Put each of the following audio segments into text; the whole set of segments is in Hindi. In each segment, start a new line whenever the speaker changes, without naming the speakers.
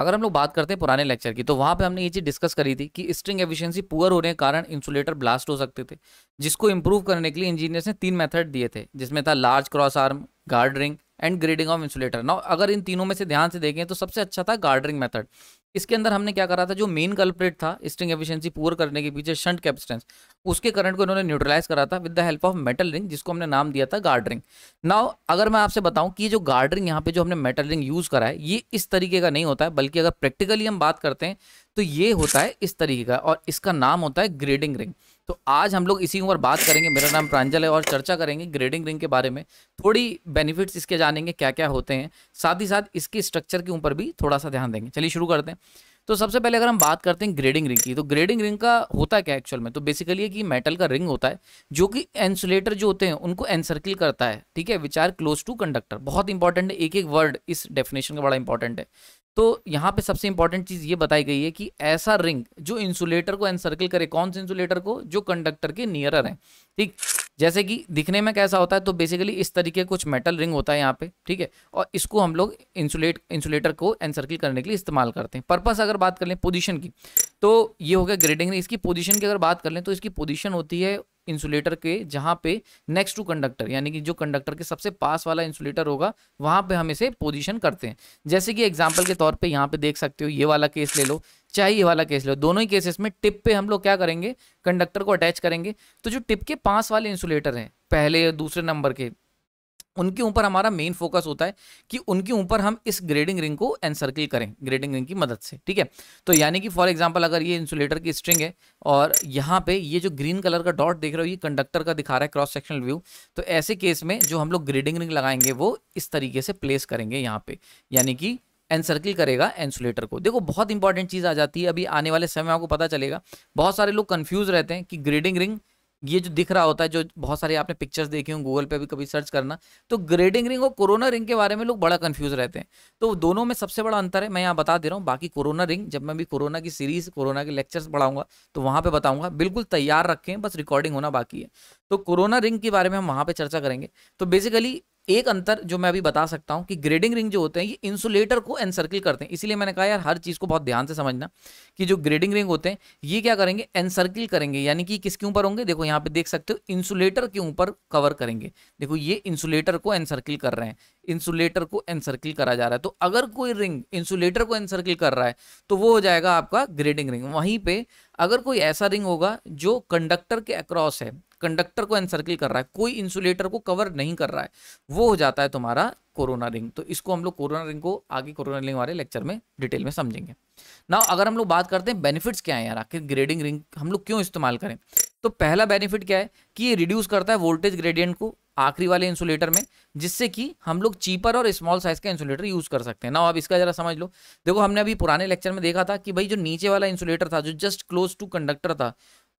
अगर हम लोग बात करते हैं पुराने लेक्चर की तो वहाँ पे हमने ये चीज़ डिस्कस करी थी कि स्ट्रिंग एफिशिएंसी पुअर होने के कारण इंसुलेटर ब्लास्ट हो सकते थे जिसको इंप्रूव करने के लिए इंजीनियर्स ने तीन मेथड दिए थे जिसमें था large cross arm guard ring and grading of insulator ना अगर इन तीनों में से ध्यान से देखें तो सबसे अच्छा था गार्डरिंग मेथड इसके अंदर हमने क्या करा था जो मेन कल्प्रेट था स्ट्रिंग एफिशिएंसी पुअर करने के पीछे शंट कैपेसिटेंस उसके करंट को इन्होंने न्यूट्रलाइज करा था with the help of metal ring जिसको हमने नाम दिया था गार्ड रिंग नाउ अगर मैं आपसे बताऊं कि जो गार्ड रिंग यहाँ पे जो हमने मेटल रिंग यूज करा है ये इस तरीके का नहीं होता है बल्कि अगर प्रैक्टिकली हम बात करते हैं तो ये होता है इस तरीके का और इसका नाम होता है ग्रेडिंग रिंग तो आज हम लोग इसी ऊपर बात करेंगे मेरा नाम प्रांजल है और चर्चा करेंगे ग्रेडिंग रिंग के बारे में थोड़ी बेनिफिट्स इसके जानेंगे क्या क्या होते हैं साथ ही साथ इसके स्ट्रक्चर के ऊपर भी थोड़ा सा ध्यान देंगे चलिए शुरू करते हैं तो सबसे पहले अगर हम बात करते हैं ग्रेडिंग रिंग की तो ग्रेडिंग रिंग का होता है क्या एक्चुअल में तो बेसिकली ये कि मेटल का रिंग होता है जो कि एंसुलेटर जो होते हैं उनको एनसर्किल करता है ठीक है विचार क्लोज टू कंडक्टर बहुत इंपॉर्टेंट है एक एक वर्ड इस डेफिनेशन का बड़ा इंपॉर्टेंट है तो यहाँ पे सबसे इंपॉर्टेंट चीज़ ये बताई गई है कि ऐसा रिंग जो इंसुलेटर को एनसर्कल करे कौन से इंसुलेटर को जो कंडक्टर के नियरर है ठीक जैसे कि दिखने में कैसा होता है तो बेसिकली इस तरीके कुछ मेटल रिंग होता है यहाँ पे ठीक है और इसको हम लोग इंसुलेट इंसुलेटर को एनसर्कल करने के लिए इस्तेमाल करते हैं पर्पस अगर बात कर लें पोजीशन की तो ये हो गया ग्रेडिंग इसकी पोजीशन की अगर बात कर लें तो इसकी पोजीशन होती है इंसुलेटर के जहाँ पे नेक्स्ट टू कंडक्टर यानी कि जो कंडक्टर के सबसे पास वाला इंसुलेटर होगा वहाँ पे हम इसे पोजीशन करते हैं जैसे कि एग्जाम्पल के तौर पे यहाँ पे देख सकते हो ये वाला केस ले लो चाहे ये वाला केस ले लो दोनों ही केसेस में टिप पे हम लोग क्या करेंगे कंडक्टर को अटैच करेंगे तो जो टिप के पास वाले इंसुलेटर हैं पहले या दूसरे नंबर के उनके ऊपर हमारा मेन फोकस होता है कि उनके ऊपर हम इस ग्रेडिंग रिंग को एनसर्किल करें ग्रेडिंग रिंग की मदद से ठीक है तो यानी कि फॉर एग्जांपल अगर ये इंसुलेटर की स्ट्रिंग है और यहाँ पे ये जो ग्रीन कलर का डॉट देख रहे हो ये कंडक्टर का दिखा रहा है क्रॉस सेक्शनल व्यू तो ऐसे केस में जो हम लोग ग्रेडिंग रिंग लगाएंगे वो इस तरीके से प्लेस करेंगे यहाँ पे यानी कि एनसर्किल करेगा एंसुलेटर को देखो बहुत इंपॉर्टेंट चीज़ आ जाती है अभी आने वाले समय आपको पता चलेगा बहुत सारे लोग कन्फ्यूज़ रहते हैं कि ग्रेडिंग रिंग ये जो दिख रहा होता है जो बहुत सारे आपने पिक्चर्स देखे हो गूगल पे भी कभी सर्च करना तो ग्रेडिंग रिंग और कोरोना रिंग के बारे में लोग बड़ा कंफ्यूज रहते हैं तो दोनों में सबसे बड़ा अंतर है मैं यहाँ बता दे रहा हूँ बाकी कोरोना रिंग जब मैं भी कोरोना की सीरीज कोरोना के लेक्चर्स बढ़ाऊंगा तो वहाँ पर बताऊँगा बिल्कुल तैयार रखें बस रिकॉर्डिंग होना बाकी है तो कोरोना रिंग के बारे में हम वहाँ पर चर्चा करेंगे तो बेसिकली एक अंतर जो मैं अभी बता सकता हूँ कि ग्रेडिंग रिंग जो होते हैं ये इंसुलेटर को एनसर्किल करते हैं इसीलिए मैंने कहा यार हर चीज़ को बहुत ध्यान से समझना कि जो ग्रेडिंग रिंग होते हैं ये क्या करेंगे एनसर्किल करेंगे यानी कि किसके ऊपर होंगे देखो यहाँ पे देख सकते हो इंसुलेटर के ऊपर कवर करेंगे देखो ये इंसुलेटर को एनसर्किल कर रहे हैं इंसुलेटर को एनसर्किल करा जा रहा है तो अगर कोई रिंग इंसुलेटर को एनसर्किल कर रहा है तो वो हो जाएगा आपका ग्रेडिंग रिंग वहीं पर अगर कोई ऐसा रिंग होगा जो कंडक्टर के अक्रॉस है कंडक्टर को एनसर्किल कर रहा है कोई इंसुलेटर को कवर नहीं कर रहा है वो हो जाता है तुम्हारा कोरोना रिंग तो इसको हम लोग कोरोना रिंग को आगे कोरोना रिंग वाले लेक्चर में डिटेल में समझेंगे ना अगर हम लोग बात करते हैं बेनिफिट्स क्या है यार आखिर ग्रेडिंग रिंग हम लोग क्यों इस्तेमाल करें तो पहला बेनिफिट क्या है कि ये रिड्यूस करता है वोल्टेज ग्रेडियंट को आखिरी वाले इंसुलेटर में जिससे कि हम लोग चीपर और स्मॉल साइज का इंसुलेटर यूज कर सकते हैं ना अब इसका जरा समझ लो देखो हमने अभी पुराने लेक्चर में देखा था कि भाई जो नीचे वाला इंसुलेटर था जो जस्ट क्लोज टू कंडक्टर था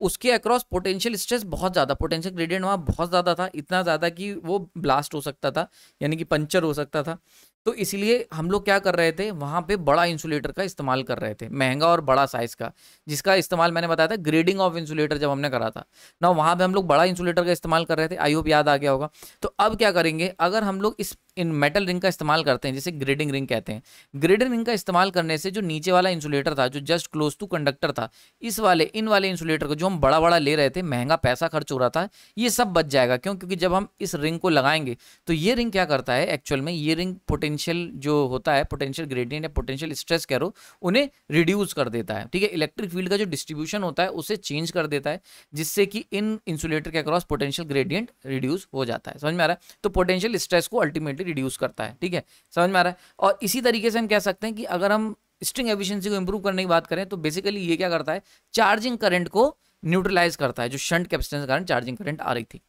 उसके अक्रॉस पोटेंशियल स्ट्रेस बहुत ज़्यादा पोटेंशियल ग्रेडियंट वहाँ बहुत ज़्यादा था इतना ज़्यादा कि वो ब्लास्ट हो सकता था यानी कि पंचर हो सकता था तो इसलिए हम लोग क्या कर रहे थे वहाँ पे बड़ा इंसुलेटर का इस्तेमाल कर रहे थे महंगा और बड़ा साइज़ का जिसका इस्तेमाल मैंने बताया था ग्रेडिंग ऑफ इंसुलेटर जब हमने करा था ना वहाँ पे हम लोग बड़ा इंसुलेटर का इस्तेमाल कर रहे थे आई होप याद आ गया होगा तो अब क्या करेंगे अगर हम लोग इस इन मेटल रिंग का इस्तेमाल करते हैं जिसे ग्रेडिंग रिंग कहते हैं ग्रेडिंग रिंग का इस्तेमाल करने से जो नीचे वाला इंसुलेटर था जो जस्ट क्लोज टू कंडक्टर था इस वाले इन वाले इंसुलेटर को जो हम बड़ा बड़ा ले रहे थे महंगा पैसा खर्च हो रहा था ये सब बच जाएगा क्यों क्योंकि जब हम इस रिंग को लगाएंगे तो ये रिंग क्या करता है एक्चुअल में ये रिंग पोटेंशियल पोटेंशियल जो होता है पोटेंशियल ग्रेडियंट या पोटेंशियल स्ट्रेस कह रो उन्हें रिड्यूस कर देता है ठीक है इलेक्ट्रिक फील्ड का जो डिस्ट्रीब्यूशन होता है उसे चेंज कर देता है जिससे कि इन इंसुलेटर के अक्रॉस पोटेंशियल ग्रेडियंट रिड्यूस हो जाता है समझ में आ रहा है तो पोटेंशियल स्ट्रेस को अल्टीमेटली रिड्यूस करता है ठीक है समझ में आ रहा है और इसी तरीके से हम कह सकते हैं कि अगर हम स्ट्रिंग एफिशिएंसी को इंप्रूव करने की बात करें तो बेसिकली ये क्या करता है चार्जिंग करंट को न्यूट्रलाइज करता है जो शंट कैपेसिटेंस के कारण चार्जिंग करंट आ रही थी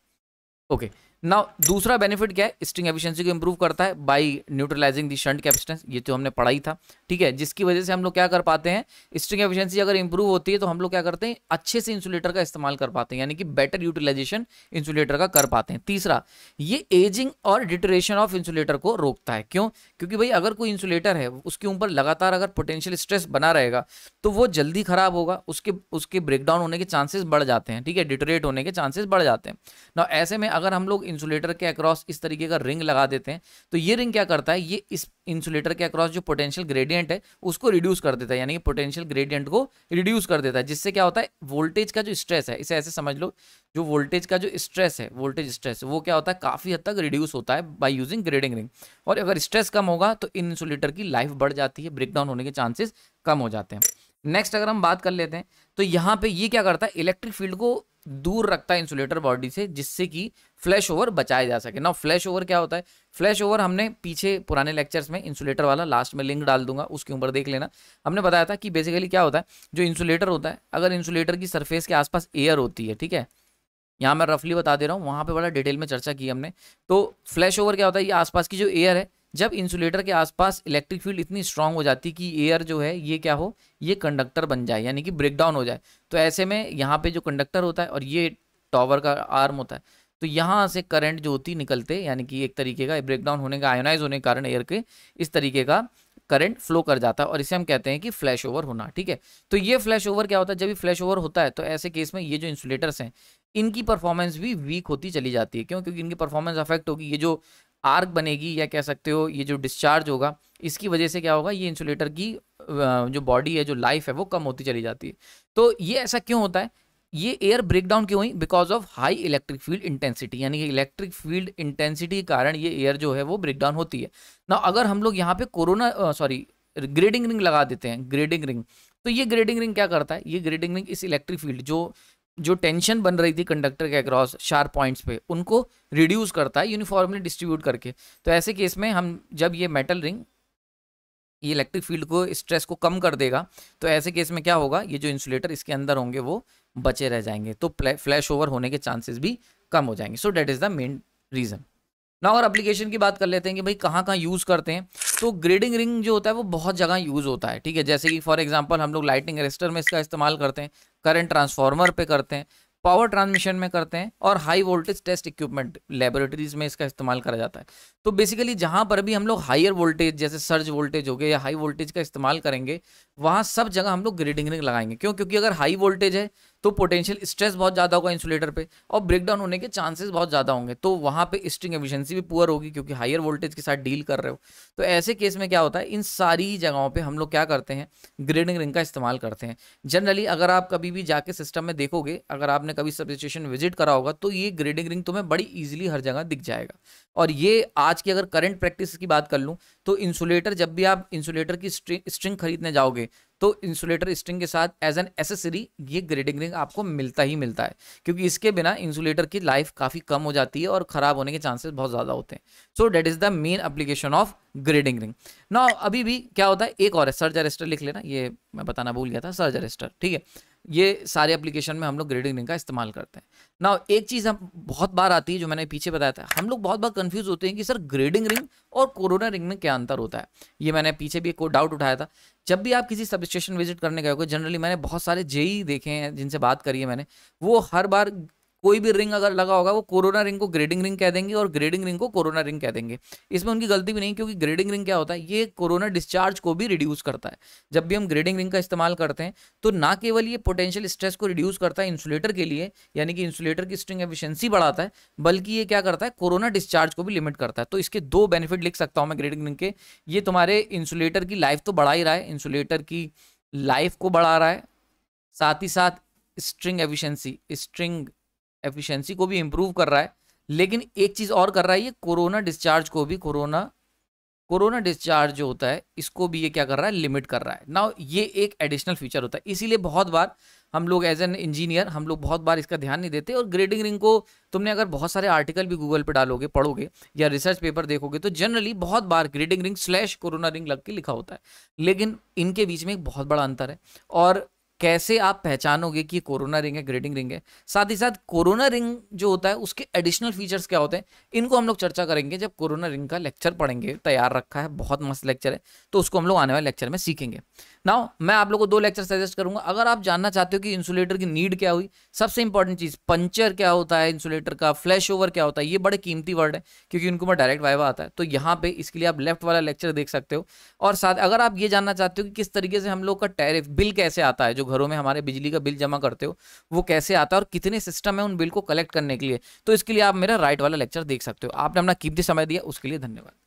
ओके okay. ना दूसरा बेनिफिट क्या है स्ट्रिंग एफिशिएंसी को इंप्रूव करता है by neutralising the shunt capacitance ये तो हमने पढ़ाई था ठीक है जिसकी वजह से हम लोग क्या कर पाते हैं स्ट्रिंग एफिशिएंसी अगर इंप्रूव होती है तो हम लोग क्या करते हैं अच्छे से इंसुलेटर का इस्तेमाल कर पाते हैं यानी कि बेटर यूटिलाइजेशन इंसुलेटर का कर पाते हैं तीसरा ये एजिंग और डिटरेशन ऑफ इंसुलेटर को रोकता है क्यों क्योंकि भाई अगर कोई इंसुलेटर है उसके ऊपर लगातार अगर पोटेंशियल स्ट्रेस बना रहेगा तो वो जल्दी खराब होगा उसके उसके ब्रेकडाउन होने के चांसेस बढ़ जाते हैं ठीक है डिटरेट होने के चांसेस बढ़ जाते हैं ना ऐसे में अगर हम लोग इंसुलेटर के अक्रॉस इस तरीके का रिंग लगा देते हैं तो ये रिंग क्या करता है ये इस इंसुलेटर के अक्रॉस जो पोटेंशियल ग्रेडियंट है उसको रिड्यूस कर देता है यानी कि पोटेंशियल ग्रेडियंट को रिड्यूस कर देता है जिससे क्या होता है वोल्टेज का जो स्ट्रेस है इसे ऐसे समझ लो जो वोल्टेज का जो स्ट्रेस है वोल्टेज स्ट्रेस वो क्या होता है काफ़ी हद तक रिड्यूस होता है बाई यूजिंग ग्रेडिंग रिंग और अगर स्ट्रेस कम होगा तो इन इंसुलेटर की लाइफ बढ़ जाती है ब्रेकडाउन होने के चांसेस कम हो जाते हैं नेक्स्ट अगर हम बात कर लेते हैं तो यहाँ पे ये क्या करता है इलेक्ट्रिक फील्ड को दूर रखता है इंसुलेटर बॉडी से जिससे कि फ्लैश ओवर बचाया जा सके ना फ्लैश ओवर क्या होता है फ्लैश ओवर हमने पीछे पुराने लेक्चर्स में इंसुलेटर वाला लास्ट में लिंक डाल दूंगा उसके ऊपर देख लेना हमने बताया था कि बेसिकली क्या होता है जो इंसुलेटर होता है अगर इंसुलेटर की सरफेस के आसपास एयर होती है ठीक है यहाँ मैं रफली बता दे रहा हूँ वहाँ पे बड़ा डिटेल में चर्चा की हमने तो फ्लैश ओवर क्या होता है ये आसपास की जो एयर है जब इंसुलेटर के आसपास इलेक्ट्रिक फील्ड इतनी स्ट्रांग हो जाती कि एयर जो है ये क्या हो ये कंडक्टर बन जाए यानी कि ब्रेकडाउन हो जाए तो ऐसे में यहाँ पे जो कंडक्टर होता है और ये टॉवर का आर्म होता है तो यहाँ से करंट जो होती निकलते यानी कि एक तरीके का ब्रेकडाउन होने का आयोनाइज होने के कारण एयर के इस तरीके का करंट फ्लो कर जाता है और इसे हम कहते हैं कि फ्लैश ओवर होना ठीक है तो ये फ्लैश ओवर क्या होता है जब भी फ्लैश ओवर होता है तो ऐसे केस में ये जो इंसुलेटर्स हैं इनकी परफॉर्मेंस भी वीक होती चली जाती है क्यों क्योंकि इनकी परफॉर्मेंस अफेक्ट होगी ये जो आर्क बनेगी या कह सकते हो ये जो डिस्चार्ज होगा इसकी वजह से क्या होगा ये इंसुलेटर की जो बॉडी है जो लाइफ है वो कम होती चली जाती है तो ये ऐसा क्यों होता है ये एयर ब्रेकडाउन क्यों हुई because of high electric field intensity यानी कि इलेक्ट्रिक फील्ड इंटेंसिटी के कारण ये एयर जो है वो ब्रेकडाउन होती है ना अगर हम लोग यहाँ पे कोरोना सॉरी ग्रेडिंग रिंग लगा देते हैं ग्रेडिंग रिंग तो ये ग्रेडिंग रिंग क्या करता है ये ग्रेडिंग रिंग इस इलेक्ट्रिक फील्ड जो जो टेंशन बन रही थी कंडक्टर के अक्रॉस शार्प पॉइंट्स पे उनको रिड्यूस करता है यूनिफॉर्मली डिस्ट्रीब्यूट करके तो ऐसे केस में हम जब ये मेटल रिंग ये इलेक्ट्रिक फील्ड को स्ट्रेस को कम कर देगा तो ऐसे केस में क्या होगा ये जो इंसुलेटर इसके अंदर होंगे वो बचे रह जाएंगे तो फ्लैश ओवर होने के चांसेस भी कम हो जाएंगे so that is the main reason ना और एप्लीकेशन की बात कर लेते हैं कि भाई कहाँ कहाँ यूज़ करते हैं तो ग्रेडिंग रिंग जो होता है वो बहुत जगह यूज़ होता है ठीक है जैसे कि फॉर एग्जाम्पल हम लोग लाइटिंग रेस्टर में इसका इस्तेमाल करते हैं करंट ट्रांसफार्मर पे करते हैं पावर ट्रांसमिशन में करते हैं और high voltage test equipment laboratories में इसका इस्तेमाल करा जाता है तो बेसिकली जहाँ पर भी हम लोग हायर वोल्टेज जैसे सर्ज वोल्टेज हो गया या हाई वोल्टेज का इस्तेमाल करेंगे वहाँ सब जगह हम लोग ग्रेडिंग रिंग लगाएंगे क्यों क्योंकि अगर हाई वोल्टेज है तो पोटेंशियल स्ट्रेस बहुत ज़्यादा होगा इंसुलेटर पे और ब्रेकडाउन होने के चांसेस बहुत ज़्यादा होंगे तो वहाँ पे स्ट्रिंग एफिशिएंसी भी पुअर होगी क्योंकि हायर वोल्टेज के साथ डील कर रहे हो तो ऐसे केस में क्या होता है इन सारी जगहों पे हम लोग क्या करते हैं ग्रेडिंग रिंग का इस्तेमाल करते हैं जनरली अगर आप कभी भी जाके सिस्टम में देखोगे अगर आपने कभी सब स्टेशन विजिट करा होगा तो ये ग्रेडिंग रिंग तुम्हें बड़ी ईजिली हर जगह दिख जाएगा और ये आज की अगर करंट प्रैक्टिस की बात कर लूँ तो इंसुलेटर जब भी आप इंसुलेटर की स्ट्रिंग खरीदने जाओगे तो इंसुलेटर स्ट्रिंग के साथ एज एन एसेसरी ये ग्रेडिंग रिंग आपको मिलता ही मिलता है क्योंकि इसके बिना इंसुलेटर की लाइफ काफ़ी कम हो जाती है और ख़राब होने के चांसेस बहुत ज़्यादा होते हैं so that is the main application of grading ring ना अभी भी क्या होता है एक और है सर्ज अरेस्टर लिख लेना ये मैं बताना भूल गया था सर्ज अरेस्टर ठीक है ये सारे एप्लीकेशन में हम लोग ग्रेडिंग रिंग का इस्तेमाल करते हैं ना एक चीज़ हम बहुत बार आती है जो मैंने पीछे बताया था हम लोग बहुत बार कंफ्यूज होते हैं कि सर ग्रेडिंग रिंग और कोरोना रिंग में क्या अंतर होता है ये मैंने पीछे भी एक डाउट उठाया था जब भी आप किसी सब स्टेशन विजिट करने गए हो जनरली मैंने बहुत सारे जेई e देखे हैं जिनसे बात करी है मैंने वो हर बार कोई भी रिंग अगर लगा होगा वो कोरोना रिंग को ग्रेडिंग रिंग कह देंगे और ग्रेडिंग रिंग को कोरोना रिंग कह देंगे इसमें उनकी गलती भी नहीं क्योंकि ग्रेडिंग रिंग क्या होता है ये कोरोना डिस्चार्ज को भी रिड्यूस करता है जब भी हम ग्रेडिंग रिंग का इस्तेमाल करते हैं तो ना केवल ये पोटेंशियल स्ट्रेस को रिड्यूस करता है इंसुलेटर के लिए यानी कि इंसुलेटर की स्ट्रिंग एफिशियंसी बढ़ाता है बल्कि ये क्या करता है कोरोना डिस्चार्ज को भी लिमिट करता है तो इसके दो बेनिफिट लिख सकता हूँ मैं ग्रेडिंग रिंग के ये तुम्हारे इंसुलेटर की लाइफ तो बढ़ा ही रहा है इंसुलेटर की लाइफ को बढ़ा रहा है साथ ही साथ स्ट्रिंग एफिशियंसी स्ट्रिंग एफिशिएंसी को भी इम्प्रूव कर रहा है लेकिन एक चीज़ और कर रहा है ये कोरोना डिस्चार्ज को भी कोरोना कोरोना डिस्चार्ज जो होता है इसको भी ये क्या कर रहा है लिमिट कर रहा है ना ये एक एडिशनल फीचर होता है इसीलिए बहुत बार हम लोग एज एन इंजीनियर हम लोग बहुत बार इसका ध्यान नहीं देते और ग्रेडिंग रिंग को तुमने अगर बहुत सारे आर्टिकल भी गूगल पे डालोगे पढ़ोगे या रिसर्च पेपर देखोगे तो जनरली बहुत बार grading ring slash corona ring लग के लिखा होता है लेकिन इनके बीच में एक बहुत बड़ा अंतर है और कैसे आप पहचानोगे कि कोरोना रिंग है ग्रेडिंग रिंग है साथ ही साथ कोरोना रिंग जो होता है उसके एडिशनल फीचर्स क्या होते हैं इनको हम लोग चर्चा करेंगे जब कोरोना रिंग का लेक्चर पढ़ेंगे तैयार रखा है बहुत मस्त लेक्चर है तो उसको हम लोग आने वाले लेक्चर में सीखेंगे नाउ मैं आप लोग को दो लेक्चर सजेस्ट करूंगा अगर आप जानना चाहते हो कि इंसुलेटर की नीड क्या हुई सबसे इंपॉर्टेंट चीज़ पंचर क्या होता है इंसुलेटर का फ्लैश ओवर क्या होता है ये बड़े कीमती वर्ड है क्योंकि उनको मैं डायरेक्ट वाइवा आता है तो यहाँ पे इसके लिए आप लेफ्ट वाला लेक्चर देख सकते हो और साथ अगर आप ये जानना चाहते हो कि किस तरीके से हम लोग का टैरिफ बिल कैसे आता है जो घरों में हमारे बिजली का बिल जमा करते हो वो कैसे आता है और कितने सिस्टम है उन बिल को कलेक्ट करने के लिए तो इसके लिए आप मेरा राइट वाला लेक्चर देख सकते हो आपने अपना कीमती समय दिया उसके लिए धन्यवाद